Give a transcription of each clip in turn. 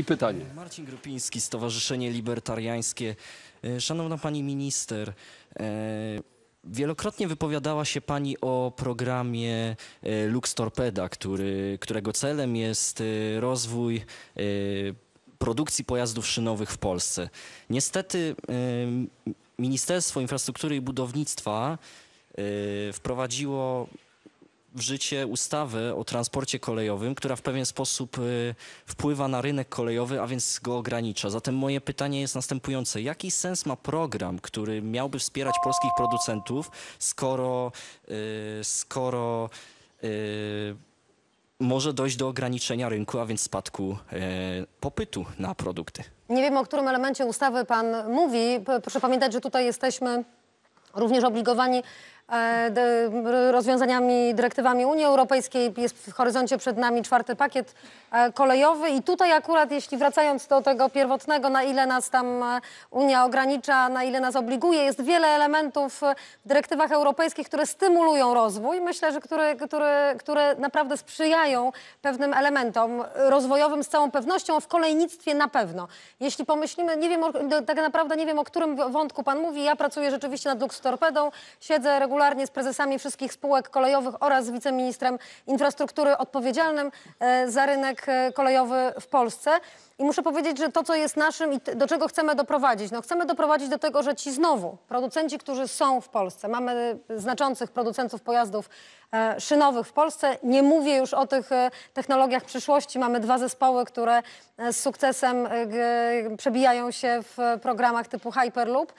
I pytanie. Marcin Grupiński, Stowarzyszenie Libertariańskie. E, Szanowna Pani Minister, e, Wielokrotnie wypowiadała się Pani o programie e, Lux Torpeda, który, którego celem jest rozwój produkcji pojazdów szynowych w Polsce. Niestety Ministerstwo Infrastruktury i Budownictwa wprowadziło w życie ustawę o transporcie kolejowym, która w pewien sposób y, wpływa na rynek kolejowy, a więc go ogranicza. Zatem moje pytanie jest następujące. Jaki sens ma program, który miałby wspierać polskich producentów, skoro, y, skoro y, może dojść do ograniczenia rynku, a więc spadku e, popytu na produkty? Nie wiem, o którym elemencie ustawy pan mówi. Proszę pamiętać, że tutaj jesteśmy również obligowani E, rozwiązaniami, dyrektywami Unii Europejskiej. Jest w horyzoncie przed nami czwarty pakiet e, kolejowy i tutaj akurat, jeśli wracając do tego pierwotnego, na ile nas tam e, Unia ogranicza, na ile nas obliguje, jest wiele elementów w dyrektywach europejskich, które stymulują rozwój. Myślę, że które, które, które naprawdę sprzyjają pewnym elementom rozwojowym z całą pewnością, w kolejnictwie na pewno. Jeśli pomyślimy, nie wiem, tak naprawdę nie wiem, o którym wątku pan mówi. Ja pracuję rzeczywiście nad Lux Torpedą, siedzę regularnie regularnie z prezesami wszystkich spółek kolejowych oraz wiceministrem infrastruktury odpowiedzialnym e, za rynek e, kolejowy w Polsce. I muszę powiedzieć, że to, co jest naszym i do czego chcemy doprowadzić, no chcemy doprowadzić do tego, że ci znowu producenci, którzy są w Polsce, mamy znaczących producentów pojazdów e, szynowych w Polsce, nie mówię już o tych technologiach przyszłości, mamy dwa zespoły, które z sukcesem przebijają się w programach typu Hyperloop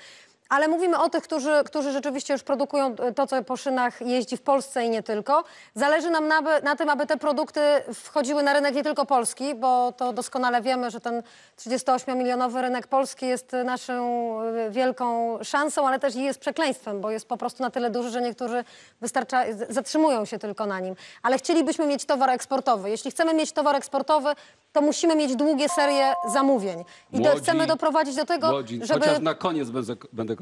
ale mówimy o tych, którzy, którzy rzeczywiście już produkują e, to, co po szynach jeździ w Polsce i nie tylko. Zależy nam na, na tym, aby te produkty wchodziły na rynek nie tylko polski, bo to doskonale wiemy, że ten 38-milionowy rynek polski jest naszą e, wielką szansą, ale też i jest przekleństwem, bo jest po prostu na tyle duży, że niektórzy wystarcza, zatrzymują się tylko na nim. Ale chcielibyśmy mieć towar eksportowy. Jeśli chcemy mieć towar eksportowy, to musimy mieć długie serie zamówień. I Młodzi, chcemy doprowadzić do tego, młodzi, żeby... Chociaż na koniec będę, będę